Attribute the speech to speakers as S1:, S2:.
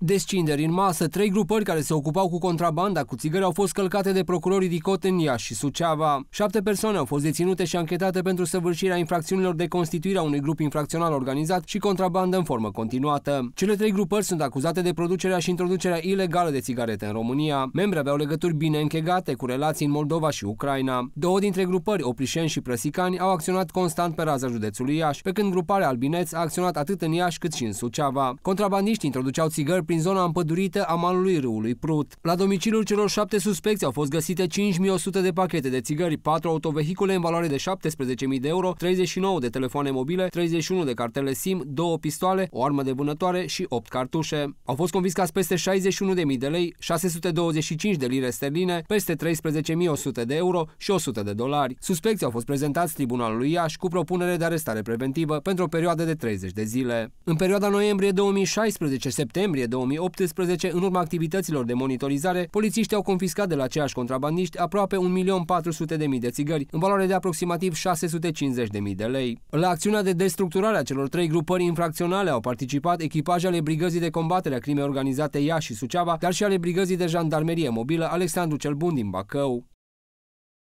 S1: Descinderi în masă, trei grupări care se ocupau cu contrabanda cu țigări au fost călcate de procurorii din în Iași și Suceava. Șapte persoane au fost deținute și anchetate pentru săvârșirea infracțiunilor de constituire a unui grup infracțional organizat și contrabandă în formă continuată. Cele trei grupări sunt acuzate de producerea și introducerea ilegală de țigarete în România. Membrii aveau legături bine închegate cu relații în Moldova și Ucraina. Două dintre grupări, Oprișeni și Prăsicani, au acționat constant pe raza județului Iași, pe când gruparea Albineț a acționat atât în Iași cât și în Suceava. Contrabandiștii introduceau țigări prin zona împădurită a malului râului Prut. La domiciliul celor șapte suspecți au fost găsite 5100 de pachete de țigări, 4 autovehicule în valoare de 17.000 de euro, 39 de telefoane mobile, 31 de cartele SIM, 2 pistoale, o armă de vânătoare și 8 cartușe. Au fost confiscați peste 61.000 de lei, 625 de lire sterline, peste 13.100 de euro și 100 de dolari. Suspecții au fost prezentați tribunalului Iași cu propunere de arestare preventivă pentru o perioadă de 30 de zile. În perioada noiembrie 2016-septembrie 2018, în urma activităților de monitorizare, polițiștii au confiscat de la aceiași contrabandiști aproape 1.400.000 de țigări, în valoare de aproximativ 650.000 de lei. La acțiunea de destructurare a celor trei grupări infracționale au participat echipaje ale Brigăzii de Combatere a Crimei Organizate Iași și Suceava, dar și ale Brigăzii de Jandarmerie Mobilă Alexandru cel Bun din Bacău.